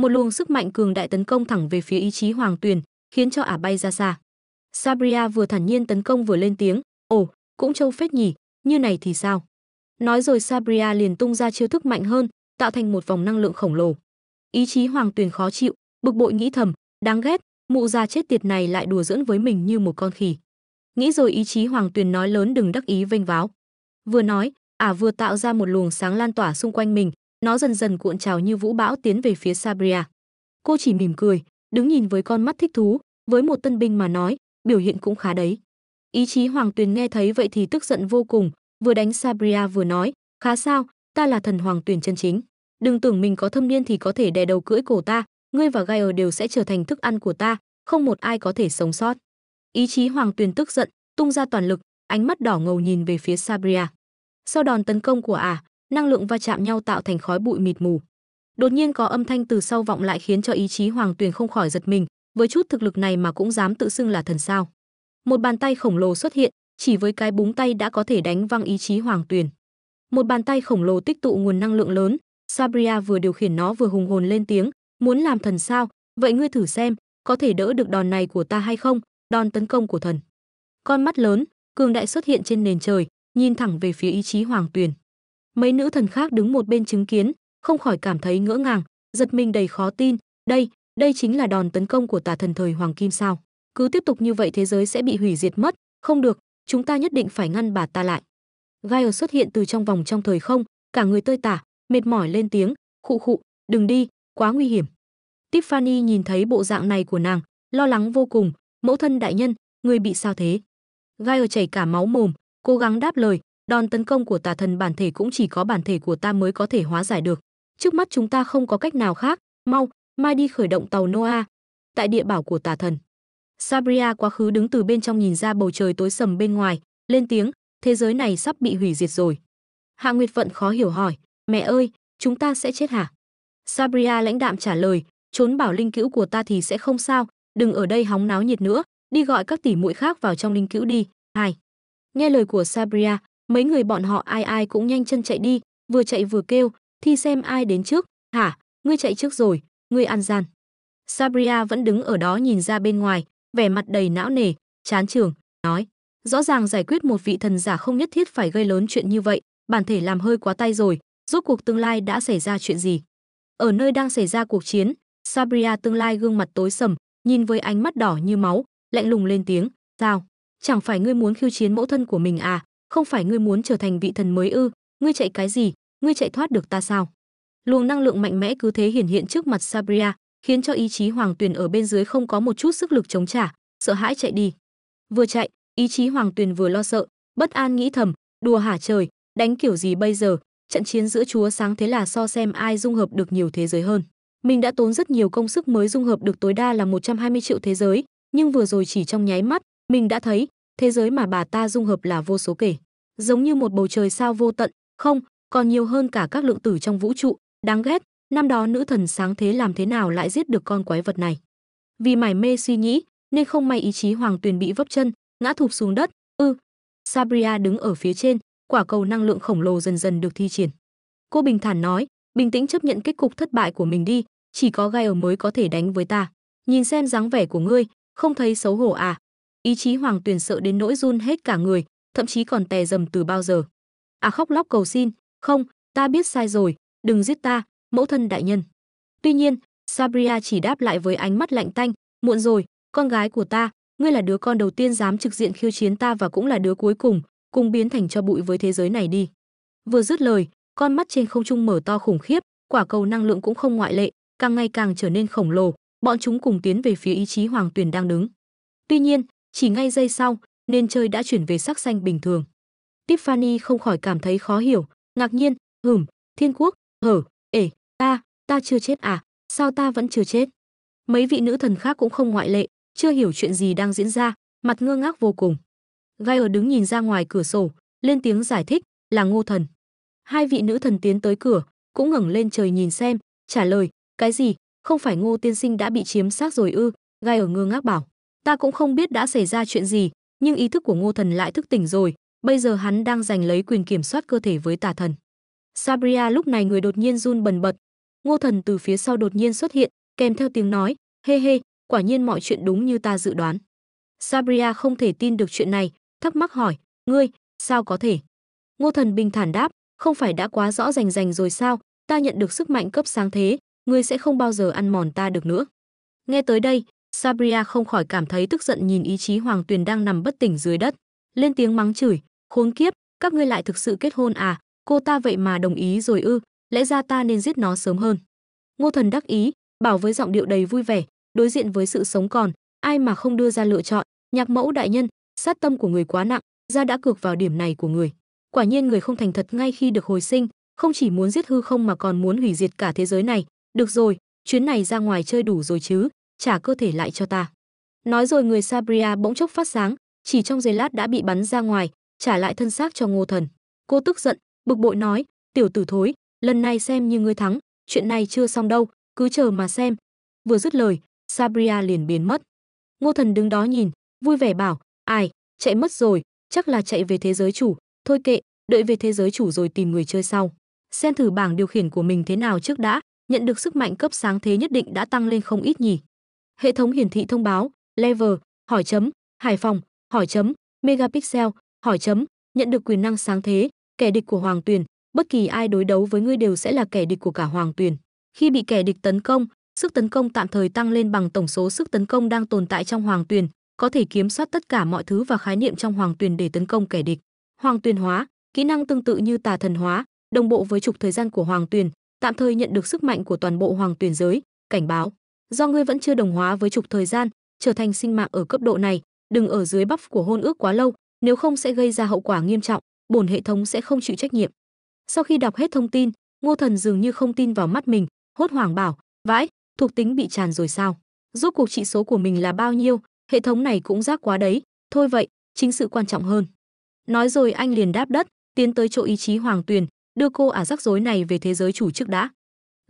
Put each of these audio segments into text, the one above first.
một luồng sức mạnh cường đại tấn công thẳng về phía ý chí Hoàng Tuyền, khiến cho ả bay ra xa. Sabria vừa thản nhiên tấn công vừa lên tiếng, "Ồ, cũng châu phết nhỉ, như này thì sao?" Nói rồi Sabria liền tung ra chiêu thức mạnh hơn, tạo thành một vòng năng lượng khổng lồ. Ý chí Hoàng Tuyền khó chịu, bực bội nghĩ thầm, đáng ghét, mụ già chết tiệt này lại đùa giỡn với mình như một con khỉ. Nghĩ rồi ý chí Hoàng Tuyền nói lớn đừng đắc ý vênh váo. Vừa nói, ả vừa tạo ra một luồng sáng lan tỏa xung quanh mình, nó dần dần cuộn trào như vũ bão tiến về phía Sabria. Cô chỉ mỉm cười, đứng nhìn với con mắt thích thú, với một tân binh mà nói, biểu hiện cũng khá đấy. Ý chí Hoàng Tuyền nghe thấy vậy thì tức giận vô cùng, vừa đánh Sabria vừa nói, khá sao, ta là thần Hoàng Tuyền chân chính. Đừng tưởng mình có thâm niên thì có thể đè đầu cưỡi cổ ta, ngươi và Gai ở ờ đều sẽ trở thành thức ăn của ta, không một ai có thể sống sót. Ý chí Hoàng Tuyền tức giận, tung ra toàn lực, ánh mắt đỏ ngầu nhìn về phía Sabria. Sau đòn tấn công của ả, à, năng lượng va chạm nhau tạo thành khói bụi mịt mù. Đột nhiên có âm thanh từ sau vọng lại khiến cho ý chí Hoàng Tuyền không khỏi giật mình, với chút thực lực này mà cũng dám tự xưng là thần sao? Một bàn tay khổng lồ xuất hiện, chỉ với cái búng tay đã có thể đánh văng ý chí Hoàng Tuyền. Một bàn tay khổng lồ tích tụ nguồn năng lượng lớn, Sabria vừa điều khiển nó vừa hùng hồn lên tiếng, "Muốn làm thần sao? Vậy ngươi thử xem, có thể đỡ được đòn này của ta hay không? Đòn tấn công của thần." Con mắt lớn, cường đại xuất hiện trên nền trời, nhìn thẳng về phía ý chí Hoàng Tuyền mấy nữ thần khác đứng một bên chứng kiến không khỏi cảm thấy ngỡ ngàng giật mình đầy khó tin đây đây chính là đòn tấn công của tà thần thời hoàng kim sao cứ tiếp tục như vậy thế giới sẽ bị hủy diệt mất không được chúng ta nhất định phải ngăn bà ta lại gaia xuất hiện từ trong vòng trong thời không cả người tơi tả mệt mỏi lên tiếng khụ khụ đừng đi quá nguy hiểm tiffany nhìn thấy bộ dạng này của nàng lo lắng vô cùng mẫu thân đại nhân người bị sao thế gaia chảy cả máu mồm cố gắng đáp lời Đòn tấn công của tà thần bản thể cũng chỉ có bản thể của ta mới có thể hóa giải được. Trước mắt chúng ta không có cách nào khác, mau, mai đi khởi động tàu Noah. Tại địa bảo của tà thần. Sabria quá khứ đứng từ bên trong nhìn ra bầu trời tối sầm bên ngoài, lên tiếng, thế giới này sắp bị hủy diệt rồi. Hạ Nguyệt Vận khó hiểu hỏi, mẹ ơi, chúng ta sẽ chết hả? Sabria lãnh đạm trả lời, trốn bảo linh cữu của ta thì sẽ không sao, đừng ở đây hóng náo nhiệt nữa, đi gọi các tỷ muội khác vào trong linh cữu đi. Hai. Nghe lời của Sabria, mấy người bọn họ ai ai cũng nhanh chân chạy đi vừa chạy vừa kêu thi xem ai đến trước hả ngươi chạy trước rồi ngươi ăn gian sabria vẫn đứng ở đó nhìn ra bên ngoài vẻ mặt đầy não nề chán trường nói rõ ràng giải quyết một vị thần giả không nhất thiết phải gây lớn chuyện như vậy bản thể làm hơi quá tay rồi rốt cuộc tương lai đã xảy ra chuyện gì ở nơi đang xảy ra cuộc chiến sabria tương lai gương mặt tối sầm nhìn với ánh mắt đỏ như máu lạnh lùng lên tiếng sao chẳng phải ngươi muốn khiêu chiến mẫu thân của mình à không phải ngươi muốn trở thành vị thần mới ư ngươi chạy cái gì ngươi chạy thoát được ta sao luồng năng lượng mạnh mẽ cứ thế hiển hiện trước mặt sabria khiến cho ý chí hoàng tuyền ở bên dưới không có một chút sức lực chống trả sợ hãi chạy đi vừa chạy ý chí hoàng tuyền vừa lo sợ bất an nghĩ thầm đùa hả trời đánh kiểu gì bây giờ trận chiến giữa chúa sáng thế là so xem ai dung hợp được nhiều thế giới hơn mình đã tốn rất nhiều công sức mới dung hợp được tối đa là 120 triệu thế giới nhưng vừa rồi chỉ trong nháy mắt mình đã thấy thế giới mà bà ta dung hợp là vô số kể, giống như một bầu trời sao vô tận, không, còn nhiều hơn cả các lượng tử trong vũ trụ, đáng ghét, năm đó nữ thần sáng thế làm thế nào lại giết được con quái vật này. Vì mải mê suy nghĩ, nên không may ý chí Hoàng Tuyền bị vấp chân, ngã thụp xuống đất, ư. Sabria đứng ở phía trên, quả cầu năng lượng khổng lồ dần dần được thi triển. Cô bình thản nói, bình tĩnh chấp nhận kết cục thất bại của mình đi, chỉ có gai ở mới có thể đánh với ta. Nhìn xem dáng vẻ của ngươi, không thấy xấu hổ à, Ý chí Hoàng Tuyền sợ đến nỗi run hết cả người, thậm chí còn tè dầm từ bao giờ. À khóc lóc cầu xin, không, ta biết sai rồi, đừng giết ta, mẫu thân đại nhân. Tuy nhiên, Sabria chỉ đáp lại với ánh mắt lạnh tanh, muộn rồi, con gái của ta, ngươi là đứa con đầu tiên dám trực diện khiêu chiến ta và cũng là đứa cuối cùng, cùng biến thành cho bụi với thế giới này đi. Vừa dứt lời, con mắt trên không trung mở to khủng khiếp, quả cầu năng lượng cũng không ngoại lệ, càng ngày càng trở nên khổng lồ, bọn chúng cùng tiến về phía ý chí Hoàng Tuyền đang đứng. Tuy nhiên, chỉ ngay giây sau, nên chơi đã chuyển về sắc xanh bình thường. Tiffany không khỏi cảm thấy khó hiểu, ngạc nhiên, hửm, thiên quốc, hở, ể, ta, ta chưa chết à, sao ta vẫn chưa chết? Mấy vị nữ thần khác cũng không ngoại lệ, chưa hiểu chuyện gì đang diễn ra, mặt ngơ ngác vô cùng. Gai ở đứng nhìn ra ngoài cửa sổ, lên tiếng giải thích, là ngô thần. Hai vị nữ thần tiến tới cửa, cũng ngẩng lên trời nhìn xem, trả lời, cái gì, không phải ngô tiên sinh đã bị chiếm xác rồi ư, Gai ở ngơ ngác bảo ta cũng không biết đã xảy ra chuyện gì nhưng ý thức của ngô thần lại thức tỉnh rồi bây giờ hắn đang giành lấy quyền kiểm soát cơ thể với tà thần sabria lúc này người đột nhiên run bần bật ngô thần từ phía sau đột nhiên xuất hiện kèm theo tiếng nói he he, quả nhiên mọi chuyện đúng như ta dự đoán sabria không thể tin được chuyện này thắc mắc hỏi ngươi sao có thể ngô thần bình thản đáp không phải đã quá rõ rành rành rồi sao ta nhận được sức mạnh cấp sáng thế ngươi sẽ không bao giờ ăn mòn ta được nữa nghe tới đây Sabria không khỏi cảm thấy tức giận nhìn ý chí Hoàng Tuyền đang nằm bất tỉnh dưới đất, lên tiếng mắng chửi, khốn kiếp, các ngươi lại thực sự kết hôn à, cô ta vậy mà đồng ý rồi ư, lẽ ra ta nên giết nó sớm hơn. Ngô thần đắc ý, bảo với giọng điệu đầy vui vẻ, đối diện với sự sống còn, ai mà không đưa ra lựa chọn, nhạc mẫu đại nhân, sát tâm của người quá nặng, ra đã cược vào điểm này của người. Quả nhiên người không thành thật ngay khi được hồi sinh, không chỉ muốn giết hư không mà còn muốn hủy diệt cả thế giới này. Được rồi, chuyến này ra ngoài chơi đủ rồi chứ, trả cơ thể lại cho ta nói rồi người sabria bỗng chốc phát sáng chỉ trong giây lát đã bị bắn ra ngoài trả lại thân xác cho ngô thần cô tức giận bực bội nói tiểu tử thối lần này xem như ngươi thắng chuyện này chưa xong đâu cứ chờ mà xem vừa dứt lời sabria liền biến mất ngô thần đứng đó nhìn vui vẻ bảo ai chạy mất rồi chắc là chạy về thế giới chủ thôi kệ đợi về thế giới chủ rồi tìm người chơi sau xem thử bảng điều khiển của mình thế nào trước đã nhận được sức mạnh cấp sáng thế nhất định đã tăng lên không ít nhỉ Hệ thống hiển thị thông báo, level, hỏi chấm, Hải Phòng, hỏi chấm, megapixel, hỏi chấm, nhận được quyền năng sáng thế, kẻ địch của Hoàng Tuyền, bất kỳ ai đối đấu với ngươi đều sẽ là kẻ địch của cả Hoàng Tuyền. Khi bị kẻ địch tấn công, sức tấn công tạm thời tăng lên bằng tổng số sức tấn công đang tồn tại trong Hoàng Tuyền, có thể kiểm soát tất cả mọi thứ và khái niệm trong Hoàng Tuyền để tấn công kẻ địch. Hoàng Tuyền hóa, kỹ năng tương tự như Tà Thần hóa, đồng bộ với trục thời gian của Hoàng Tuyền, tạm thời nhận được sức mạnh của toàn bộ Hoàng Tuyền giới, cảnh báo do ngươi vẫn chưa đồng hóa với trục thời gian, trở thành sinh mạng ở cấp độ này, đừng ở dưới bắp của hôn ước quá lâu, nếu không sẽ gây ra hậu quả nghiêm trọng, bổn hệ thống sẽ không chịu trách nhiệm. Sau khi đọc hết thông tin, Ngô Thần dường như không tin vào mắt mình, hốt hoảng bảo, vãi, thuộc tính bị tràn rồi sao? Rốt cuộc trị số của mình là bao nhiêu, hệ thống này cũng rác quá đấy, thôi vậy, chính sự quan trọng hơn. Nói rồi anh liền đáp đất, tiến tới chỗ ý chí Hoàng Tuyền, đưa cô ả rắc rối này về thế giới chủ trước đã.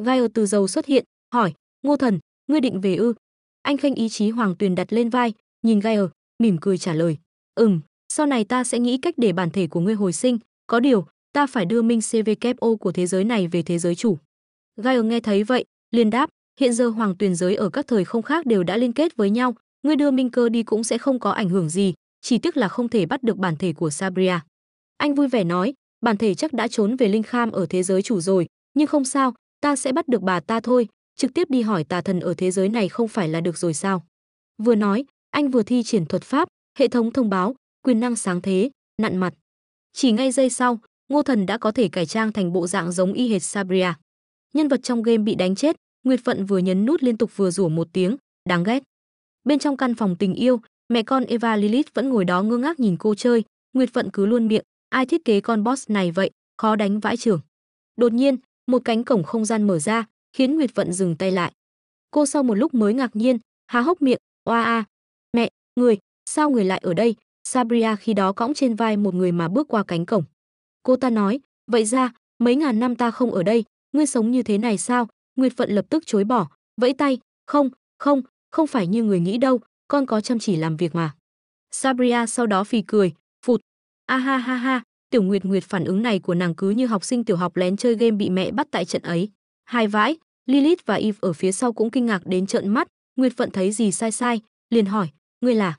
Gaia từ dầu xuất hiện, hỏi, Ngô Thần, ngươi định về ư anh khanh ý chí hoàng tuyền đặt lên vai nhìn gai ở mỉm cười trả lời ừm sau này ta sẽ nghĩ cách để bản thể của ngươi hồi sinh có điều ta phải đưa minh cvko của thế giới này về thế giới chủ gai ở nghe thấy vậy liền đáp hiện giờ hoàng tuyền giới ở các thời không khác đều đã liên kết với nhau ngươi đưa minh cơ đi cũng sẽ không có ảnh hưởng gì chỉ tiếc là không thể bắt được bản thể của sabria anh vui vẻ nói bản thể chắc đã trốn về linh kham ở thế giới chủ rồi nhưng không sao ta sẽ bắt được bà ta thôi trực tiếp đi hỏi tà thần ở thế giới này không phải là được rồi sao vừa nói anh vừa thi triển thuật pháp hệ thống thông báo quyền năng sáng thế nặn mặt chỉ ngay giây sau ngô thần đã có thể cải trang thành bộ dạng giống y hệt sabria nhân vật trong game bị đánh chết nguyệt phận vừa nhấn nút liên tục vừa rủa một tiếng đáng ghét bên trong căn phòng tình yêu mẹ con eva lilith vẫn ngồi đó ngơ ngác nhìn cô chơi nguyệt phận cứ luôn miệng ai thiết kế con boss này vậy khó đánh vãi trưởng đột nhiên một cánh cổng không gian mở ra khiến Nguyệt Vận dừng tay lại. Cô sau một lúc mới ngạc nhiên, há hốc miệng, oa a, mẹ, người, sao người lại ở đây? Sabria khi đó cõng trên vai một người mà bước qua cánh cổng. Cô ta nói, vậy ra, mấy ngàn năm ta không ở đây, ngươi sống như thế này sao? Nguyệt Vận lập tức chối bỏ, vẫy tay, không, không, không phải như người nghĩ đâu, con có chăm chỉ làm việc mà. Sabria sau đó phì cười, phụt, a ha ha ha, tiểu Nguyệt Nguyệt phản ứng này của nàng cứ như học sinh tiểu học lén chơi game bị mẹ bắt tại trận ấy. Hai vãi, Lilith và Eve ở phía sau cũng kinh ngạc đến trợn mắt, Nguyệt Phận thấy gì sai sai, liền hỏi, ngươi là?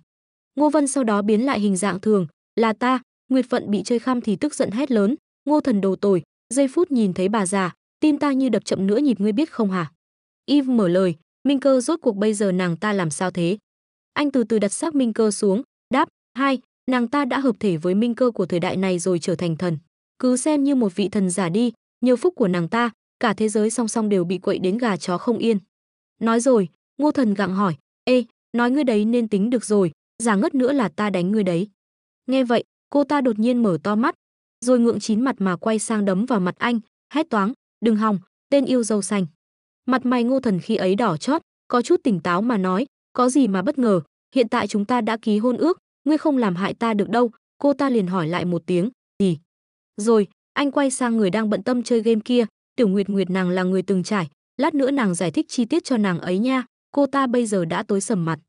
Ngô Vân sau đó biến lại hình dạng thường, là ta, Nguyệt Phận bị chơi khăm thì tức giận hét lớn, Ngô thần đồ tồi, giây phút nhìn thấy bà già, tim ta như đập chậm nữa nhịp ngươi biết không hả? Eve mở lời, Minh Cơ rốt cuộc bây giờ nàng ta làm sao thế? Anh từ từ đặt xác Minh Cơ xuống, đáp, hai, nàng ta đã hợp thể với Minh Cơ của thời đại này rồi trở thành thần. Cứ xem như một vị thần giả đi, nhờ phúc của nàng ta, cả thế giới song song đều bị quậy đến gà chó không yên. Nói rồi, Ngô Thần gặng hỏi, "Ê, nói ngươi đấy nên tính được rồi, giả ngất nữa là ta đánh ngươi đấy." Nghe vậy, cô ta đột nhiên mở to mắt, rồi ngượng chín mặt mà quay sang đấm vào mặt anh, hét toáng, "Đừng hòng, tên yêu dâu xanh." Mặt mày Ngô Thần khi ấy đỏ chót, có chút tỉnh táo mà nói, "Có gì mà bất ngờ, hiện tại chúng ta đã ký hôn ước, ngươi không làm hại ta được đâu." Cô ta liền hỏi lại một tiếng, "Gì?" Rồi, anh quay sang người đang bận tâm chơi game kia, Tiểu Nguyệt Nguyệt nàng là người từng trải, lát nữa nàng giải thích chi tiết cho nàng ấy nha, cô ta bây giờ đã tối sầm mặt.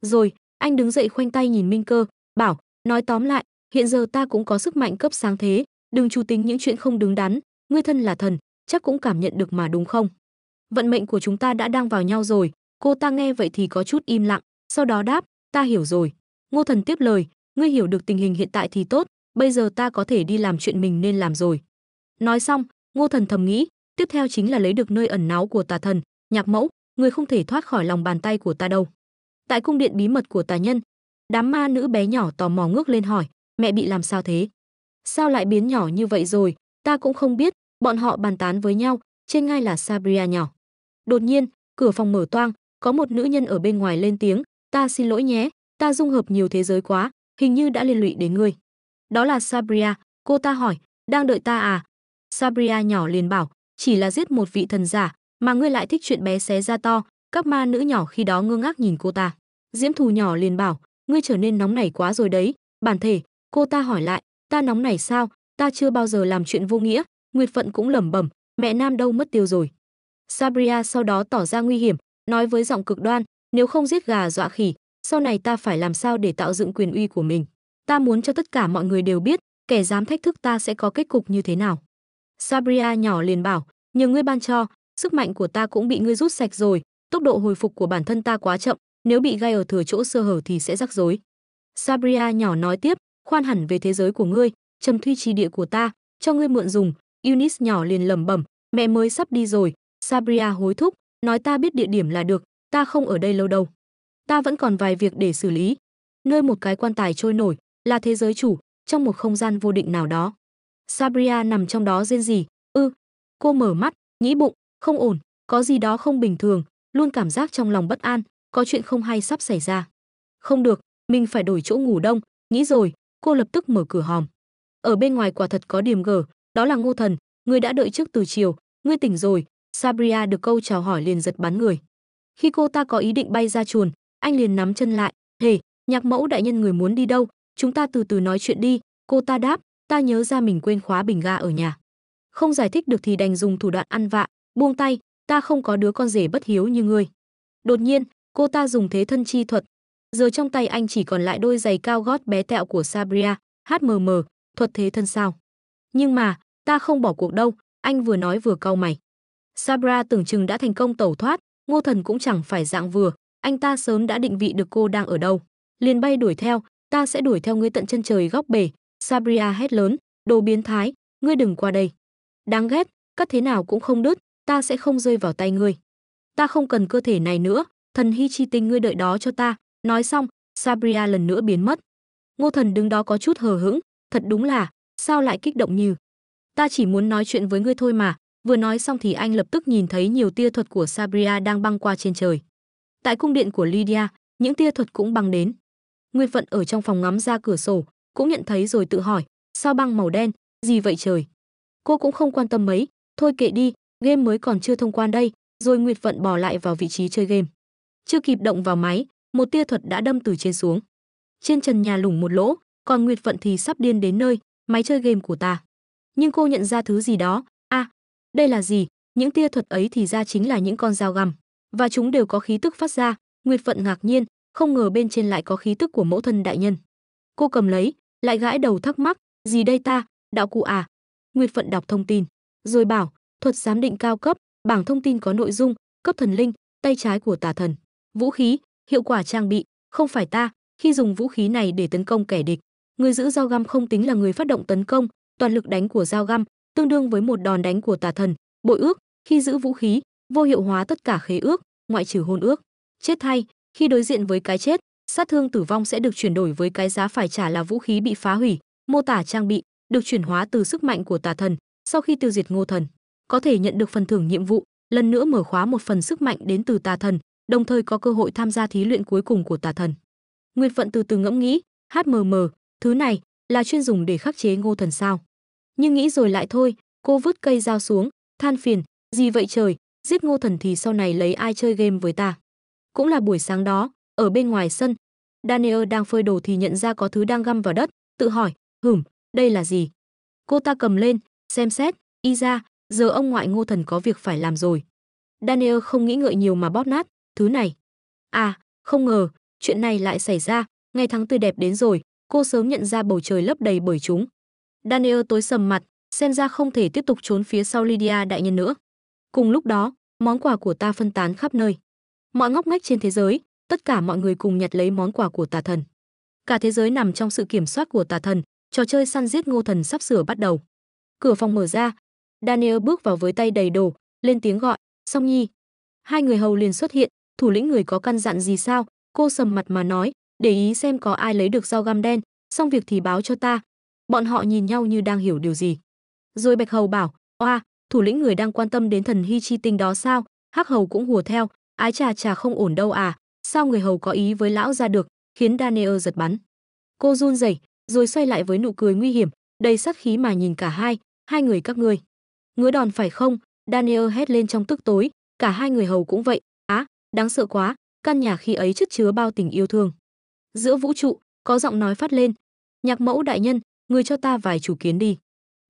Rồi, anh đứng dậy khoanh tay nhìn Minh Cơ, bảo, nói tóm lại, hiện giờ ta cũng có sức mạnh cấp sáng thế, đừng chú tính những chuyện không đứng đắn, ngươi thân là thần, chắc cũng cảm nhận được mà đúng không? Vận mệnh của chúng ta đã đang vào nhau rồi, cô ta nghe vậy thì có chút im lặng, sau đó đáp, ta hiểu rồi. Ngô thần tiếp lời, ngươi hiểu được tình hình hiện tại thì tốt, bây giờ ta có thể đi làm chuyện mình nên làm rồi. Nói xong, Ngô Thần thầm nghĩ, tiếp theo chính là lấy được nơi ẩn náu của tà thần, nhạc mẫu, người không thể thoát khỏi lòng bàn tay của ta đâu. Tại cung điện bí mật của tà nhân, đám ma nữ bé nhỏ tò mò ngước lên hỏi, mẹ bị làm sao thế? Sao lại biến nhỏ như vậy rồi, ta cũng không biết, bọn họ bàn tán với nhau, trên ngai là Sabria nhỏ. Đột nhiên, cửa phòng mở toang, có một nữ nhân ở bên ngoài lên tiếng, ta xin lỗi nhé, ta dung hợp nhiều thế giới quá, hình như đã liên lụy đến ngươi. Đó là Sabria, cô ta hỏi, đang đợi ta à, Sabria nhỏ liền bảo, chỉ là giết một vị thần giả, mà ngươi lại thích chuyện bé xé ra to, các ma nữ nhỏ khi đó ngơ ngác nhìn cô ta. Diễm Thù nhỏ liền bảo, ngươi trở nên nóng nảy quá rồi đấy, bản thể, cô ta hỏi lại, ta nóng nảy sao, ta chưa bao giờ làm chuyện vô nghĩa, Nguyệt Phận cũng lẩm bẩm, mẹ nam đâu mất tiêu rồi. Sabria sau đó tỏ ra nguy hiểm, nói với giọng cực đoan, nếu không giết gà dọa khỉ, sau này ta phải làm sao để tạo dựng quyền uy của mình. Ta muốn cho tất cả mọi người đều biết, kẻ dám thách thức ta sẽ có kết cục như thế nào. Sabria nhỏ liền bảo, "Nhờ ngươi ban cho, sức mạnh của ta cũng bị ngươi rút sạch rồi, tốc độ hồi phục của bản thân ta quá chậm, nếu bị gai ở thừa chỗ sơ hở thì sẽ rắc rối." Sabria nhỏ nói tiếp, "Khoan hẳn về thế giới của ngươi, trầm thuy trì địa của ta, cho ngươi mượn dùng." Eunice nhỏ liền lẩm bẩm, "Mẹ mới sắp đi rồi." Sabria hối thúc, nói ta biết địa điểm là được, ta không ở đây lâu đâu. Ta vẫn còn vài việc để xử lý. Nơi một cái quan tài trôi nổi, là thế giới chủ, trong một không gian vô định nào đó. Sabria nằm trong đó rên gì? "Ư." Cô mở mắt, nghĩ bụng, không ổn, có gì đó không bình thường, luôn cảm giác trong lòng bất an, có chuyện không hay sắp xảy ra. Không được, mình phải đổi chỗ ngủ đông, nghĩ rồi, cô lập tức mở cửa hòm. Ở bên ngoài quả thật có điểm gở, đó là Ngô Thần, người đã đợi trước từ chiều, ngươi tỉnh rồi, Sabria được câu chào hỏi liền giật bắn người. Khi cô ta có ý định bay ra chuồn, anh liền nắm chân lại, "Hề, nhạc mẫu đại nhân người muốn đi đâu, chúng ta từ từ nói chuyện đi." Cô ta đáp, ta nhớ ra mình quên khóa bình ga ở nhà không giải thích được thì đành dùng thủ đoạn ăn vạ buông tay ta không có đứa con rể bất hiếu như ngươi đột nhiên cô ta dùng thế thân chi thuật giờ trong tay anh chỉ còn lại đôi giày cao gót bé tẹo của sabria hmm thuật thế thân sao nhưng mà ta không bỏ cuộc đâu anh vừa nói vừa cau mày sabra tưởng chừng đã thành công tẩu thoát ngô thần cũng chẳng phải dạng vừa anh ta sớm đã định vị được cô đang ở đâu liền bay đuổi theo ta sẽ đuổi theo ngươi tận chân trời góc bể Sabria hét lớn, đồ biến thái, ngươi đừng qua đây. Đáng ghét, cắt thế nào cũng không đứt, ta sẽ không rơi vào tay ngươi. Ta không cần cơ thể này nữa, thần hy chi tinh ngươi đợi đó cho ta. Nói xong, Sabria lần nữa biến mất. Ngô thần đứng đó có chút hờ hững, thật đúng là, sao lại kích động như. Ta chỉ muốn nói chuyện với ngươi thôi mà, vừa nói xong thì anh lập tức nhìn thấy nhiều tia thuật của Sabria đang băng qua trên trời. Tại cung điện của Lydia, những tia thuật cũng băng đến. Nguyệt phận ở trong phòng ngắm ra cửa sổ, cũng nhận thấy rồi tự hỏi, sao băng màu đen, gì vậy trời? Cô cũng không quan tâm mấy, thôi kệ đi, game mới còn chưa thông quan đây, rồi Nguyệt Vận bỏ lại vào vị trí chơi game. Chưa kịp động vào máy, một tia thuật đã đâm từ trên xuống. Trên trần nhà lủng một lỗ, còn Nguyệt Vận thì sắp điên đến nơi, máy chơi game của ta. Nhưng cô nhận ra thứ gì đó, a, à, đây là gì? Những tia thuật ấy thì ra chính là những con dao găm, và chúng đều có khí tức phát ra, Nguyệt Vận ngạc nhiên, không ngờ bên trên lại có khí tức của mẫu thân đại nhân. Cô cầm lấy, lại gãi đầu thắc mắc gì đây ta đạo cụ à nguyệt phận đọc thông tin rồi bảo thuật giám định cao cấp bảng thông tin có nội dung cấp thần linh tay trái của tà thần vũ khí hiệu quả trang bị không phải ta khi dùng vũ khí này để tấn công kẻ địch người giữ dao găm không tính là người phát động tấn công toàn lực đánh của dao găm tương đương với một đòn đánh của tà thần bội ước khi giữ vũ khí vô hiệu hóa tất cả khế ước ngoại trừ hôn ước chết thay khi đối diện với cái chết sát thương tử vong sẽ được chuyển đổi với cái giá phải trả là vũ khí bị phá hủy, mô tả trang bị, được chuyển hóa từ sức mạnh của tà thần, sau khi tiêu diệt ngô thần, có thể nhận được phần thưởng nhiệm vụ, lần nữa mở khóa một phần sức mạnh đến từ tà thần, đồng thời có cơ hội tham gia thí luyện cuối cùng của tà thần. Nguyệt Vận từ từ ngẫm nghĩ, HMM, thứ này là chuyên dùng để khắc chế ngô thần sao? Nhưng nghĩ rồi lại thôi, cô vứt cây dao xuống, than phiền, gì vậy trời, giết ngô thần thì sau này lấy ai chơi game với ta? Cũng là buổi sáng đó, ở bên ngoài sân, Daniel đang phơi đồ thì nhận ra có thứ đang găm vào đất, tự hỏi, hửm, đây là gì? Cô ta cầm lên, xem xét, y ra, giờ ông ngoại ngô thần có việc phải làm rồi. Daniel không nghĩ ngợi nhiều mà bóp nát, thứ này. À, không ngờ, chuyện này lại xảy ra, ngày tháng tươi đẹp đến rồi, cô sớm nhận ra bầu trời lấp đầy bởi chúng. Daniel tối sầm mặt, xem ra không thể tiếp tục trốn phía sau Lydia đại nhân nữa. Cùng lúc đó, món quà của ta phân tán khắp nơi. Mọi ngóc ngách trên thế giới, tất cả mọi người cùng nhặt lấy món quà của tà thần. Cả thế giới nằm trong sự kiểm soát của tà thần, trò chơi săn giết ngô thần sắp sửa bắt đầu. Cửa phòng mở ra, Daniel bước vào với tay đầy đồ, lên tiếng gọi, song nhi. Hai người hầu liền xuất hiện, thủ lĩnh người có căn dặn gì sao, cô sầm mặt mà nói, để ý xem có ai lấy được dao găm đen, xong việc thì báo cho ta. Bọn họ nhìn nhau như đang hiểu điều gì. Rồi Bạch Hầu bảo, oa, thủ lĩnh người đang quan tâm đến thần hy chi tinh đó sao, Hắc Hầu cũng hùa theo, ái trà trà không ổn đâu à, Sao người hầu có ý với lão ra được, khiến Daniel giật bắn. Cô run rẩy, rồi xoay lại với nụ cười nguy hiểm, đầy sát khí mà nhìn cả hai, hai người các ngươi. Ngứa đòn phải không? Daniel hét lên trong tức tối, cả hai người hầu cũng vậy. Á, đáng sợ quá, căn nhà khi ấy chất chứa bao tình yêu thương. Giữa vũ trụ, có giọng nói phát lên, "Nhạc mẫu đại nhân, người cho ta vài chủ kiến đi."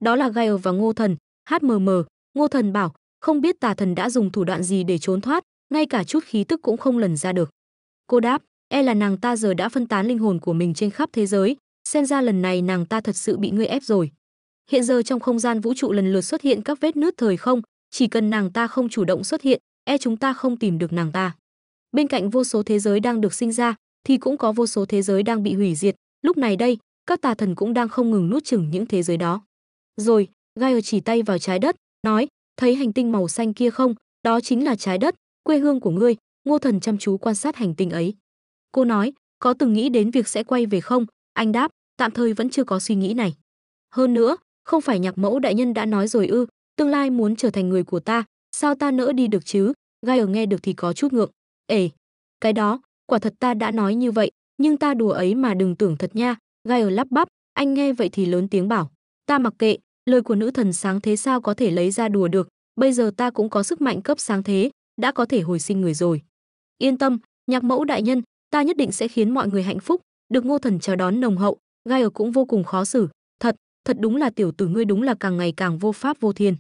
Đó là Gael và Ngô Thần, hát mờ mờ. Ngô Thần bảo, không biết tà thần đã dùng thủ đoạn gì để trốn thoát, ngay cả chút khí tức cũng không lần ra được. Cô đáp, e là nàng ta giờ đã phân tán linh hồn của mình trên khắp thế giới, xem ra lần này nàng ta thật sự bị ngươi ép rồi. Hiện giờ trong không gian vũ trụ lần lượt xuất hiện các vết nứt thời không, chỉ cần nàng ta không chủ động xuất hiện, e chúng ta không tìm được nàng ta. Bên cạnh vô số thế giới đang được sinh ra, thì cũng có vô số thế giới đang bị hủy diệt, lúc này đây, các tà thần cũng đang không ngừng nuốt chửng những thế giới đó. Rồi, Gaia chỉ tay vào trái đất, nói, thấy hành tinh màu xanh kia không, đó chính là trái đất, quê hương của ngươi, Ngô Thần chăm chú quan sát hành tinh ấy. Cô nói, có từng nghĩ đến việc sẽ quay về không? Anh đáp, tạm thời vẫn chưa có suy nghĩ này. Hơn nữa, không phải nhạc mẫu đại nhân đã nói rồi ư, tương lai muốn trở thành người của ta, sao ta nỡ đi được chứ? Gai ở nghe được thì có chút ngượng. Ê, cái đó, quả thật ta đã nói như vậy, nhưng ta đùa ấy mà đừng tưởng thật nha. Gai ở lắp bắp, anh nghe vậy thì lớn tiếng bảo. Ta mặc kệ, lời của nữ thần sáng thế sao có thể lấy ra đùa được, bây giờ ta cũng có sức mạnh cấp sáng thế, đã có thể hồi sinh người rồi yên tâm nhạc mẫu đại nhân ta nhất định sẽ khiến mọi người hạnh phúc được ngô thần chào đón nồng hậu gai ở cũng vô cùng khó xử thật thật đúng là tiểu tử ngươi đúng là càng ngày càng vô pháp vô thiên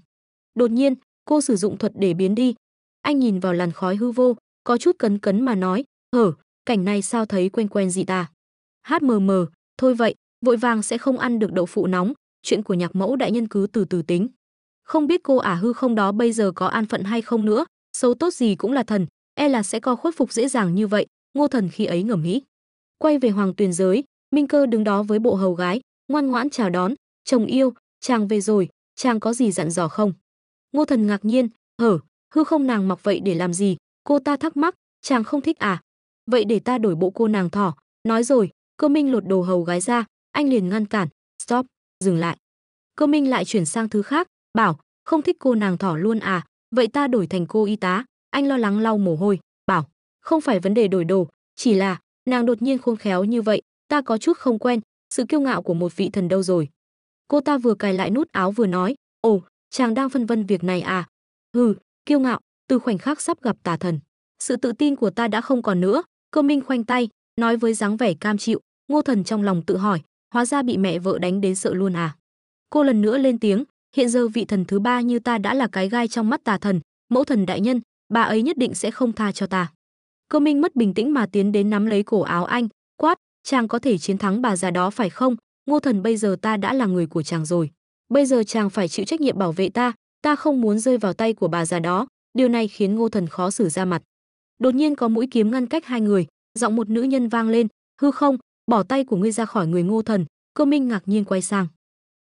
đột nhiên cô sử dụng thuật để biến đi anh nhìn vào làn khói hư vô có chút cấn cấn mà nói hở cảnh này sao thấy quen quen gì ta hát mờ mờ thôi vậy vội vàng sẽ không ăn được đậu phụ nóng chuyện của nhạc mẫu đại nhân cứ từ từ tính không biết cô ả hư không đó bây giờ có an phận hay không nữa xấu tốt gì cũng là thần e là sẽ co khuất phục dễ dàng như vậy ngô thần khi ấy ngầm nghĩ quay về hoàng tuyền giới minh cơ đứng đó với bộ hầu gái ngoan ngoãn chào đón chồng yêu chàng về rồi chàng có gì dặn dò không ngô thần ngạc nhiên hở hư không nàng mặc vậy để làm gì cô ta thắc mắc chàng không thích à vậy để ta đổi bộ cô nàng thỏ nói rồi cơ minh lột đồ hầu gái ra anh liền ngăn cản stop dừng lại cơ minh lại chuyển sang thứ khác bảo không thích cô nàng thỏ luôn à vậy ta đổi thành cô y tá anh lo lắng lau mồ hôi bảo không phải vấn đề đổi đồ chỉ là nàng đột nhiên khôn khéo như vậy ta có chút không quen sự kiêu ngạo của một vị thần đâu rồi cô ta vừa cài lại nút áo vừa nói ồ chàng đang phân vân việc này à hừ kiêu ngạo từ khoảnh khắc sắp gặp tà thần sự tự tin của ta đã không còn nữa cơ minh khoanh tay nói với dáng vẻ cam chịu ngô thần trong lòng tự hỏi hóa ra bị mẹ vợ đánh đến sợ luôn à cô lần nữa lên tiếng hiện giờ vị thần thứ ba như ta đã là cái gai trong mắt tà thần mẫu thần đại nhân bà ấy nhất định sẽ không tha cho ta. Cơ Minh mất bình tĩnh mà tiến đến nắm lấy cổ áo anh, quát, chàng có thể chiến thắng bà già đó phải không? Ngô Thần bây giờ ta đã là người của chàng rồi. Bây giờ chàng phải chịu trách nhiệm bảo vệ ta, ta không muốn rơi vào tay của bà già đó, điều này khiến Ngô Thần khó xử ra mặt. Đột nhiên có mũi kiếm ngăn cách hai người, giọng một nữ nhân vang lên, hư không, bỏ tay của ngươi ra khỏi người Ngô Thần, Cơ Minh ngạc nhiên quay sang.